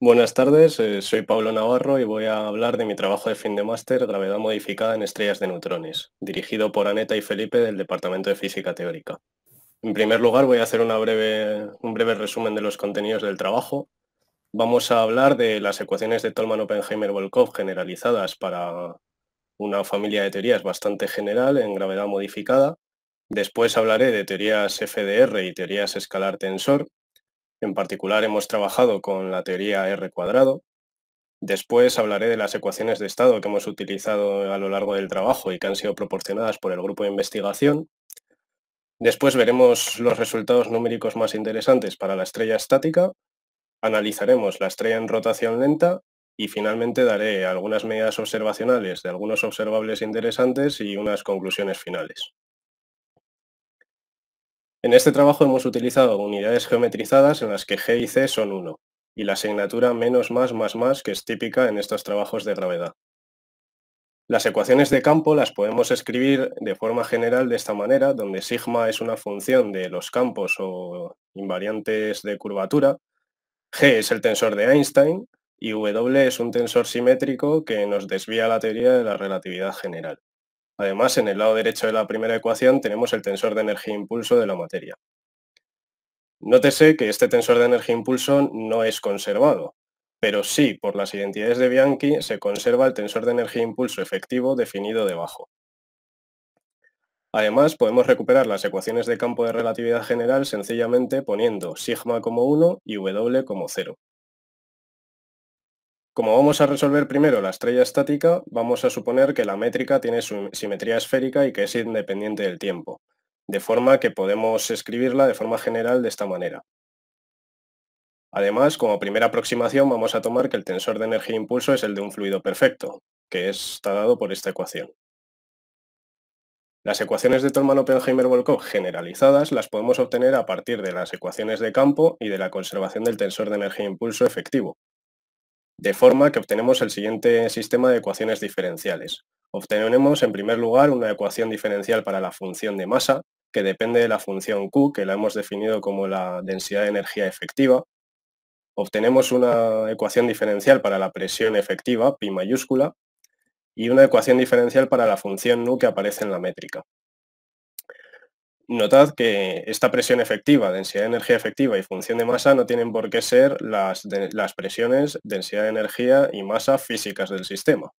Buenas tardes, eh, soy Pablo Navarro y voy a hablar de mi trabajo de fin de máster Gravedad modificada en estrellas de neutrones, dirigido por Aneta y Felipe del Departamento de Física Teórica. En primer lugar, voy a hacer un breve resumen de los contenidos del trabajo. Vamos a hablar de las ecuaciones de Tolman-Oppenheimer-Volkov generalizadas para una familia de teorías bastante general en gravedad modificada. Después hablaré de teorías FDR y teorías escalar tensor, en particular hemos trabajado con la teoría R cuadrado. Después hablaré de las ecuaciones de estado que hemos utilizado a lo largo del trabajo y que han sido proporcionadas por el grupo de investigación. Después veremos los resultados numéricos más interesantes para la estrella estática. Analizaremos la estrella en rotación lenta y finalmente daré algunas medidas observacionales de algunos observables interesantes y unas conclusiones finales. En este trabajo hemos utilizado unidades geometrizadas en las que G y C son 1, y la asignatura menos más más más que es típica en estos trabajos de gravedad. Las ecuaciones de campo las podemos escribir de forma general de esta manera, donde sigma es una función de los campos o invariantes de curvatura, G es el tensor de Einstein y W es un tensor simétrico que nos desvía la teoría de la relatividad general. Además, en el lado derecho de la primera ecuación tenemos el tensor de energía impulso de la materia. Nótese que este tensor de energía impulso no es conservado, pero sí, por las identidades de Bianchi, se conserva el tensor de energía impulso efectivo definido debajo. Además, podemos recuperar las ecuaciones de campo de relatividad general sencillamente poniendo sigma como 1 y w como 0. Como vamos a resolver primero la estrella estática, vamos a suponer que la métrica tiene su simetría esférica y que es independiente del tiempo, de forma que podemos escribirla de forma general de esta manera. Además, como primera aproximación vamos a tomar que el tensor de energía e impulso es el de un fluido perfecto, que está dado por esta ecuación. Las ecuaciones de Tolman oppenheimer volkoff generalizadas las podemos obtener a partir de las ecuaciones de campo y de la conservación del tensor de energía e impulso efectivo, de forma que obtenemos el siguiente sistema de ecuaciones diferenciales. Obtenemos en primer lugar una ecuación diferencial para la función de masa, que depende de la función Q, que la hemos definido como la densidad de energía efectiva. Obtenemos una ecuación diferencial para la presión efectiva, pi mayúscula, y una ecuación diferencial para la función nu que aparece en la métrica. Notad que esta presión efectiva, densidad de energía efectiva y función de masa no tienen por qué ser las, presiones, densidad de energía y masa físicas del sistema.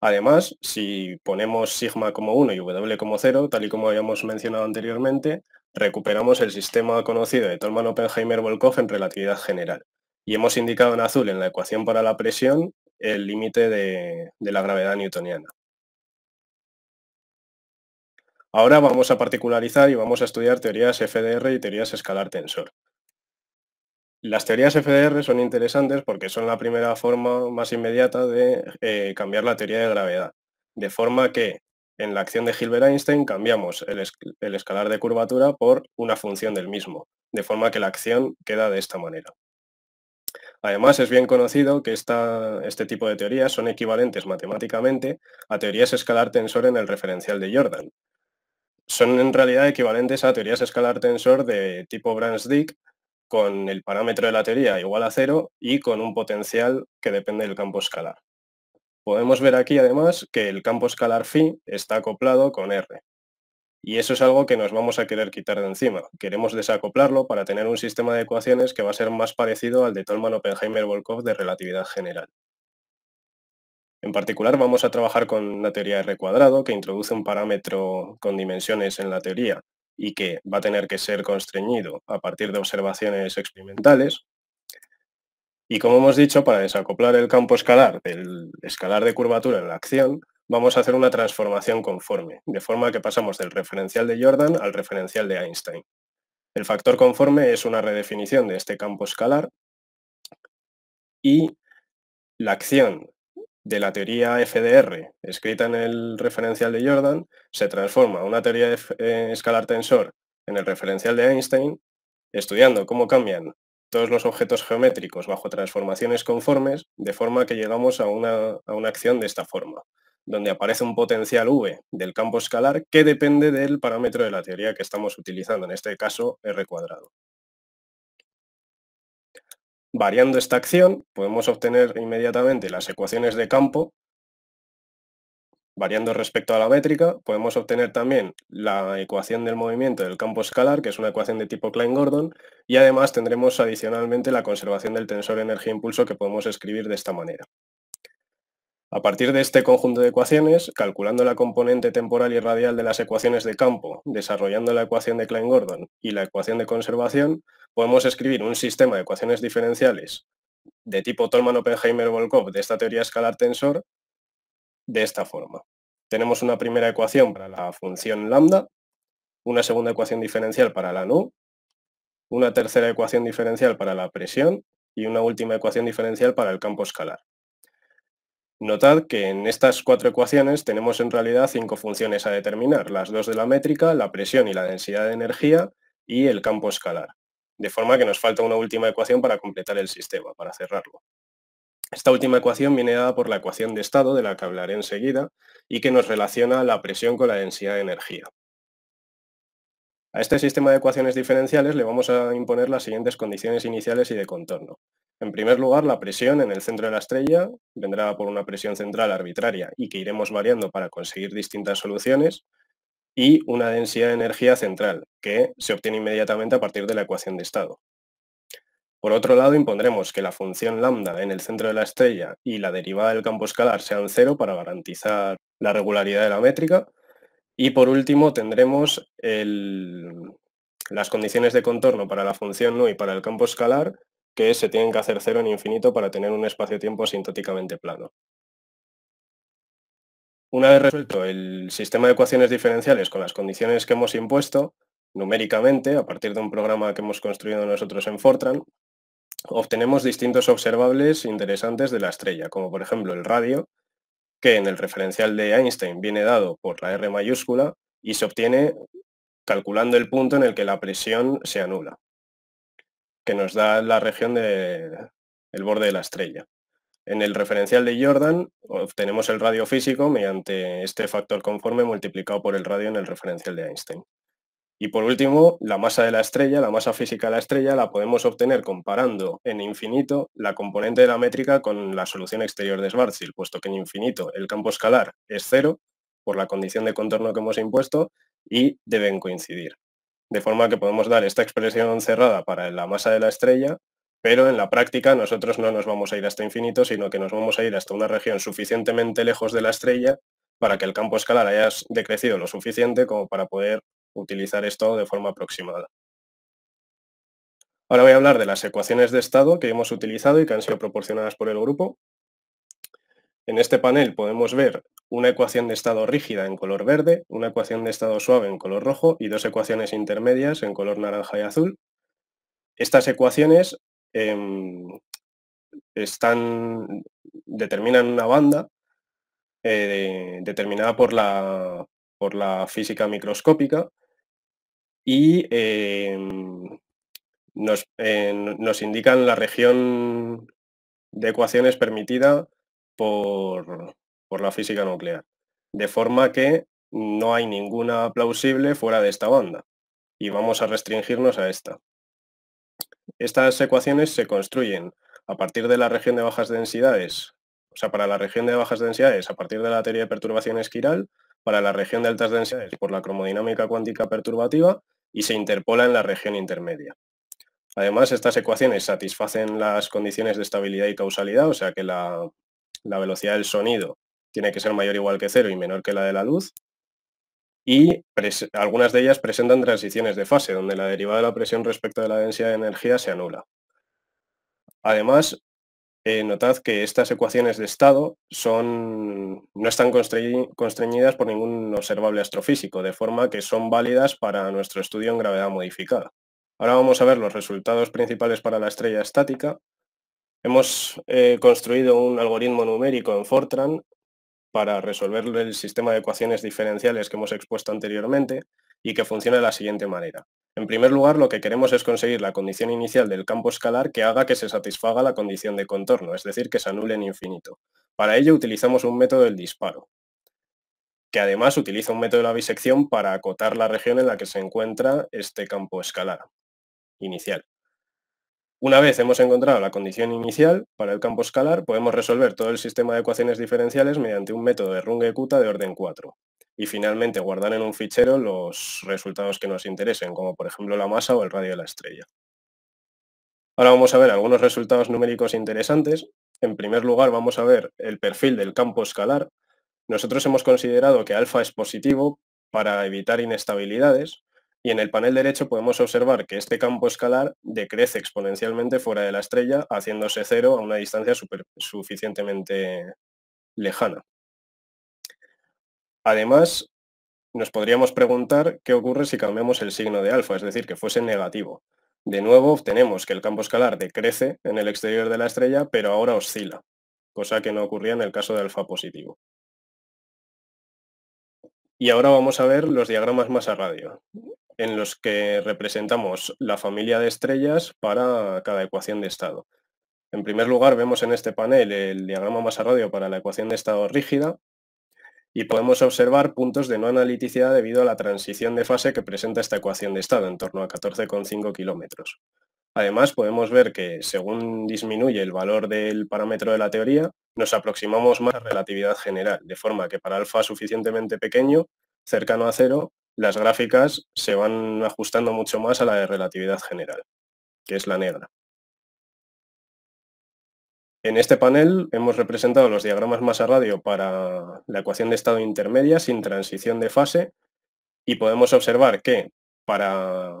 Además, si ponemos sigma como 1 y w como 0, tal y como habíamos mencionado anteriormente, recuperamos el sistema conocido de Tolman Oppenheimer-Volkoff en relatividad general. Y hemos indicado en azul en la ecuación para la presión el límite de la gravedad newtoniana. Ahora vamos a particularizar y vamos a estudiar teorías FDR y teorías escalar tensor. Las teorías FDR son interesantes porque son la primera forma más inmediata de eh, cambiar la teoría de gravedad, de forma que en la acción de Hilbert-Einstein cambiamos el, escalar de curvatura por una función del mismo, de forma que la acción queda de esta manera. Además, es bien conocido que este tipo de teorías son equivalentes matemáticamente a teorías escalar tensor en el referencial de Jordan, son en realidad equivalentes a teorías escalar tensor de tipo Brans-Dick con el parámetro de la teoría igual a cero y con un potencial que depende del campo escalar. Podemos ver aquí además que el campo escalar phi está acoplado con R. Y eso es algo que nos vamos a querer quitar de encima. Queremos desacoplarlo para tener un sistema de ecuaciones que va a ser más parecido al de Tolman-Oppenheimer-Volkov de relatividad general. En particular vamos a trabajar con la teoría R cuadrado que introduce un parámetro con dimensiones en la teoría y que va a tener que ser constreñido a partir de observaciones experimentales. Y como hemos dicho, para desacoplar el campo escalar del escalar de curvatura en la acción, vamos a hacer una transformación conforme, de forma que pasamos del referencial de Jordan al referencial de Einstein. El factor conforme es una redefinición de este campo escalar y la acción de la teoría FDR, escrita en el referencial de Jordan, se transforma una teoría de eh, escalar tensor en el referencial de Einstein, estudiando cómo cambian todos los objetos geométricos bajo transformaciones conformes, de forma que llegamos a una acción de esta forma, donde aparece un potencial V del campo escalar que depende del parámetro de la teoría que estamos utilizando, en este caso R cuadrado. Variando esta acción, podemos obtener inmediatamente las ecuaciones de campo. Variando respecto a la métrica, podemos obtener también la ecuación del movimiento del campo escalar, que es una ecuación de tipo Klein-Gordon, y además tendremos adicionalmente la conservación del tensor energía-impulso que podemos escribir de esta manera. A partir de este conjunto de ecuaciones, calculando la componente temporal y radial de las ecuaciones de campo, desarrollando la ecuación de Klein-Gordon y la ecuación de conservación, podemos escribir un sistema de ecuaciones diferenciales de tipo Tolman, Oppenheimer, Volkov de esta teoría escalar tensor de esta forma. Tenemos una primera ecuación para la función lambda, una segunda ecuación diferencial para la nu, una tercera ecuación diferencial para la presión y una última ecuación diferencial para el campo escalar. Notad que en estas cuatro ecuaciones tenemos en realidad cinco funciones a determinar, las dos de la métrica, la presión y la densidad de energía y el campo escalar de forma que nos falta una última ecuación para completar el sistema, para cerrarlo. Esta última ecuación viene dada por la ecuación de estado, de la que hablaré enseguida, y que nos relaciona la presión con la densidad de energía. A este sistema de ecuaciones diferenciales le vamos a imponer las siguientes condiciones iniciales y de contorno. En primer lugar, la presión en el centro de la estrella vendrá por una presión central arbitraria y que iremos variando para conseguir distintas soluciones, y una densidad de energía central, que se obtiene inmediatamente a partir de la ecuación de estado. Por otro lado, impondremos que la función lambda en el centro de la estrella y la derivada del campo escalar sean cero para garantizar la regularidad de la métrica. Y por último, tendremos las condiciones de contorno para la función nu y para el campo escalar, que se tienen que hacer cero en infinito para tener un espacio-tiempo sintéticamente plano. Una vez resuelto el sistema de ecuaciones diferenciales con las condiciones que hemos impuesto, numéricamente, a partir de un programa que hemos construido nosotros en Fortran, obtenemos distintos observables interesantes de la estrella, como por ejemplo el radio, que en el referencial de Einstein viene dado por la R mayúscula y se obtiene calculando el punto en el que la presión se anula, que nos da la región del borde de la estrella. En el referencial de Jordan obtenemos el radio físico mediante este factor conforme multiplicado por el radio en el referencial de Einstein. Y por último, la masa de la estrella, la masa física de la estrella, la podemos obtener comparando en infinito la componente de la métrica con la solución exterior de Schwarzschild, puesto que en infinito el campo escalar es cero por la condición de contorno que hemos impuesto y deben coincidir. De forma que podemos dar esta expresión cerrada para la masa de la estrella pero en la práctica nosotros no nos vamos a ir hasta infinito, sino que nos vamos a ir hasta una región suficientemente lejos de la estrella para que el campo escalar haya decrecido lo suficiente como para poder utilizar esto de forma aproximada. Ahora voy a hablar de las ecuaciones de estado que hemos utilizado y que han sido proporcionadas por el grupo. En este panel podemos ver una ecuación de estado rígida en color verde, una ecuación de estado suave en color rojo y dos ecuaciones intermedias en color naranja y azul. Estas ecuaciones Em, están, determinan una banda eh, determinada por la, por la física microscópica y em, nos, eh, nos, indican la región de ecuaciones permitida por, por la física nuclear, de forma que no hay ninguna plausible fuera de esta banda y vamos a restringirnos a esta. Estas ecuaciones se construyen a partir de la región de bajas densidades, o sea, para la región de bajas densidades a partir de la teoría de perturbación esquiral, para la región de altas densidades por la cromodinámica cuántica perturbativa y se interpola en la región intermedia. Además, estas ecuaciones satisfacen las condiciones de estabilidad y causalidad, o sea que la, la velocidad del sonido tiene que ser mayor o igual que cero y menor que la de la luz, y algunas de ellas presentan transiciones de fase, donde la derivada de la presión respecto de la densidad de energía se anula. Además, eh, notad que estas ecuaciones de estado son, no están constreñidas por ningún observable astrofísico, de forma que son válidas para nuestro estudio en gravedad modificada. Ahora vamos a ver los resultados principales para la estrella estática. Hemos eh, construido un algoritmo numérico en Fortran para resolver el sistema de ecuaciones diferenciales que hemos expuesto anteriormente y que funciona de la siguiente manera. En primer lugar, lo que queremos es conseguir la condición inicial del campo escalar que haga que se satisfaga la condición de contorno, es decir, que se anule en infinito. Para ello utilizamos un método del disparo, que además utiliza un método de la bisección para acotar la región en la que se encuentra este campo escalar inicial. Una vez hemos encontrado la condición inicial para el campo escalar, podemos resolver todo el sistema de ecuaciones diferenciales mediante un método de Runge-Kutta de orden 4 y finalmente guardar en un fichero los resultados que nos interesen, como por ejemplo la masa o el radio de la estrella. Ahora vamos a ver algunos resultados numéricos interesantes. En primer lugar vamos a ver el perfil del campo escalar. Nosotros hemos considerado que alfa es positivo para evitar inestabilidades, y en el panel derecho podemos observar que este campo escalar decrece exponencialmente fuera de la estrella, haciéndose cero a una distancia suficientemente lejana. Además, nos podríamos preguntar qué ocurre si cambiamos el signo de alfa, es decir, que fuese negativo. De nuevo obtenemos que el campo escalar decrece en el exterior de la estrella, pero ahora oscila, cosa que no ocurría en el caso de alfa positivo. Y ahora vamos a ver los diagramas más a radio en los que representamos la familia de estrellas para cada ecuación de estado. En primer lugar, vemos en este panel el diagrama masa-radio para la ecuación de estado rígida y podemos observar puntos de no analiticidad debido a la transición de fase que presenta esta ecuación de estado, en torno a 14,5 kilómetros. Además, podemos ver que según disminuye el valor del parámetro de la teoría, nos aproximamos más a la relatividad general, de forma que para alfa suficientemente pequeño, cercano a cero, las gráficas se van ajustando mucho más a la de relatividad general, que es la negra. En este panel hemos representado los diagramas masa radio para la ecuación de estado intermedia sin transición de fase y podemos observar que para,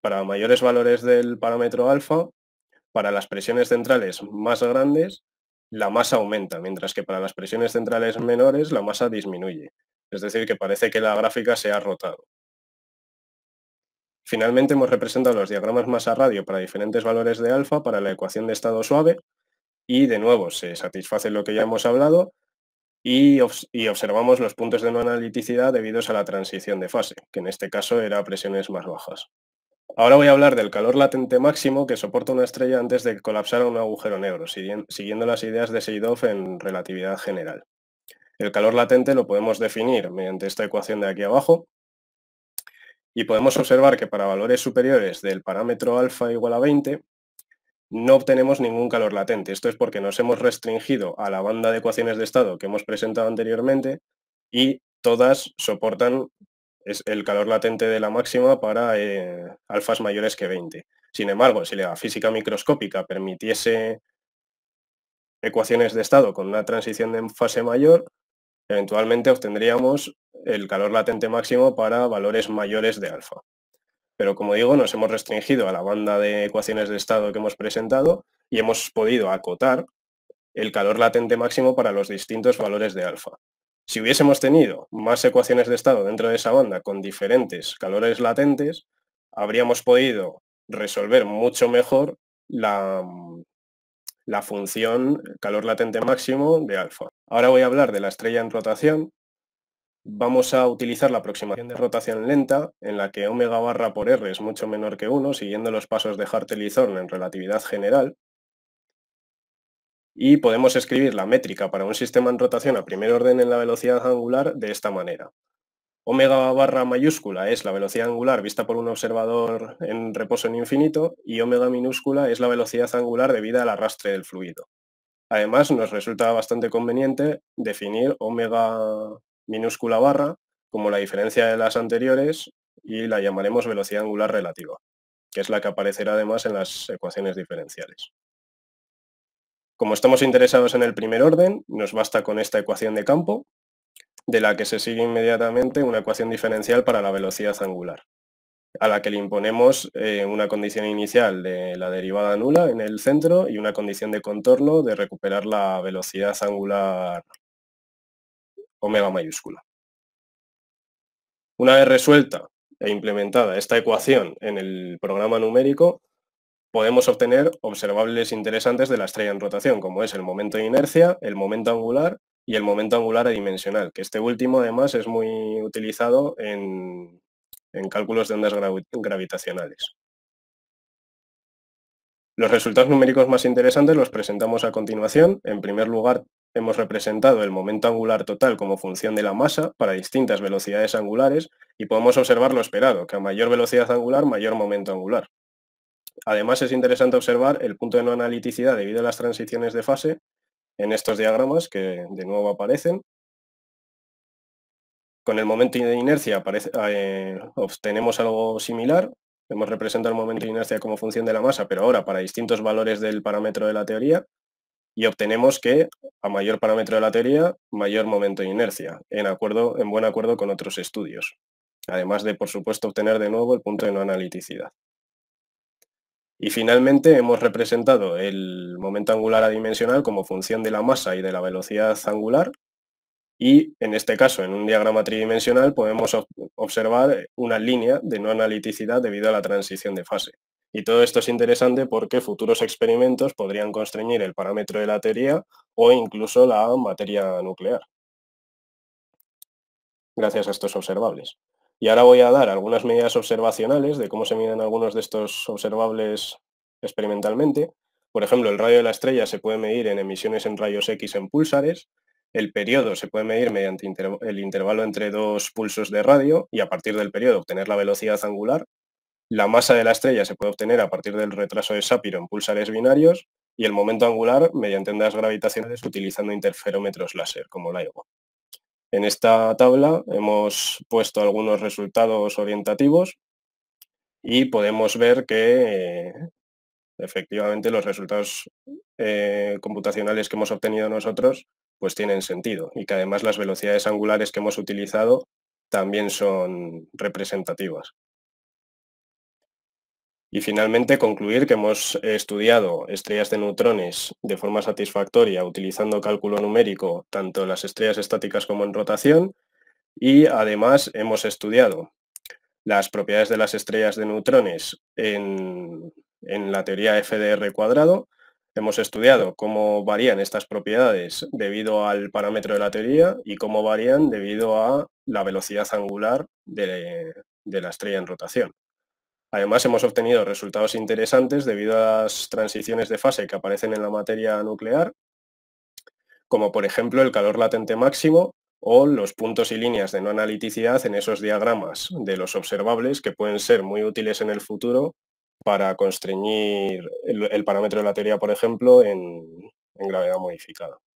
para mayores valores del parámetro alfa, para las presiones centrales más grandes, la masa aumenta, mientras que para las presiones centrales menores la masa disminuye es decir, que parece que la gráfica se ha rotado. Finalmente hemos representado los diagramas masa-radio para diferentes valores de alfa para la ecuación de estado suave y de nuevo se satisface lo que ya hemos hablado y, observamos los puntos de no analiticidad debidos a la transición de fase, que en este caso era presiones más bajas. Ahora voy a hablar del calor latente máximo que soporta una estrella antes de colapsar a un agujero negro, siguiendo las ideas de Seidov en relatividad general. El calor latente lo podemos definir mediante esta ecuación de aquí abajo y podemos observar que para valores superiores del parámetro alfa igual a 20 no obtenemos ningún calor latente. Esto es porque nos hemos restringido a la banda de ecuaciones de estado que hemos presentado anteriormente y todas soportan el calor latente de la máxima para eh, alfas mayores que 20. Sin embargo, si la física microscópica permitiese ecuaciones de estado con una transición de fase mayor, Eventualmente obtendríamos el calor latente máximo para valores mayores de alfa. Pero como digo, nos hemos restringido a la banda de ecuaciones de estado que hemos presentado y hemos podido acotar el calor latente máximo para los distintos valores de alfa. Si hubiésemos tenido más ecuaciones de estado dentro de esa banda con diferentes calores latentes, habríamos podido resolver mucho mejor la, la función calor latente máximo de alfa. Ahora voy a hablar de la estrella en rotación. Vamos a utilizar la aproximación de rotación lenta, en la que omega barra por r es mucho menor que 1, siguiendo los pasos de Hartle y Zorn en relatividad general. Y podemos escribir la métrica para un sistema en rotación a primer orden en la velocidad angular de esta manera. Omega barra mayúscula es la velocidad angular vista por un observador en reposo en infinito y omega minúscula es la velocidad angular debida al arrastre del fluido. Además, nos resulta bastante conveniente definir omega minúscula barra como la diferencia de las anteriores y la llamaremos velocidad angular relativa, que es la que aparecerá además en las ecuaciones diferenciales. Como estamos interesados en el primer orden, nos basta con esta ecuación de campo, de la que se sigue inmediatamente una ecuación diferencial para la velocidad angular, a la que le imponemos eh, una condición inicial de la derivada nula en el centro y una condición de contorno de recuperar la velocidad angular omega mayúscula. Una vez resuelta e implementada esta ecuación en el programa numérico, podemos obtener observables interesantes de la estrella en rotación, como es el momento de inercia, el momento angular y el momento angular adimensional, que este último además es muy utilizado en, cálculos de ondas gravitacionales. Los resultados numéricos más interesantes los presentamos a continuación. En primer lugar, hemos representado el momento angular total como función de la masa para distintas velocidades angulares y podemos observar lo esperado, que a mayor velocidad angular, mayor momento angular. Además, es interesante observar el punto de no analiticidad debido a las transiciones de fase en estos diagramas que de nuevo aparecen. Con el momento de inercia eh, obtenemos algo similar. Hemos representado el momento de inercia como función de la masa, pero ahora para distintos valores del parámetro de la teoría. Y obtenemos que a mayor parámetro de la teoría, mayor momento de inercia, en, acuerdo, en buen acuerdo con otros estudios. Además de, por supuesto, obtener de nuevo el punto de no analiticidad. Y finalmente hemos representado el momento angular adimensional como función de la masa y de la velocidad angular. Y en este caso, en un diagrama tridimensional, podemos observar una línea de no analiticidad debido a la transición de fase. Y todo esto es interesante porque futuros experimentos podrían constreñir el parámetro de la teoría o incluso la materia nuclear, gracias a estos observables. Y ahora voy a dar algunas medidas observacionales de cómo se miden algunos de estos observables experimentalmente. Por ejemplo, el radio de la estrella se puede medir en emisiones en rayos X en pulsares, el periodo se puede medir mediante el intervalo entre dos pulsos de radio y a partir del periodo obtener la velocidad angular. La masa de la estrella se puede obtener a partir del retraso de Sápiro en pulsares binarios y el momento angular mediante ondas gravitacionales utilizando interferómetros láser como LIGO. En esta tabla hemos puesto algunos resultados orientativos y podemos ver que eh, efectivamente los resultados eh, computacionales que hemos obtenido nosotros pues tienen sentido y que además las velocidades angulares que hemos utilizado también son representativas. Y finalmente concluir que hemos estudiado estrellas de neutrones de forma satisfactoria utilizando cálculo numérico tanto en las estrellas estáticas como en rotación y además hemos estudiado las propiedades de las estrellas de neutrones en, la teoría FDR cuadrado. Hemos estudiado cómo varían estas propiedades debido al parámetro de la teoría y cómo varían debido a la velocidad angular de la estrella en rotación. Además, hemos obtenido resultados interesantes debido a las transiciones de fase que aparecen en la materia nuclear, como por ejemplo el calor latente máximo o los puntos y líneas de no analiticidad en esos diagramas de los observables que pueden ser muy útiles en el futuro para constreñir el, parámetro de la teoría, por ejemplo, en gravedad modificada.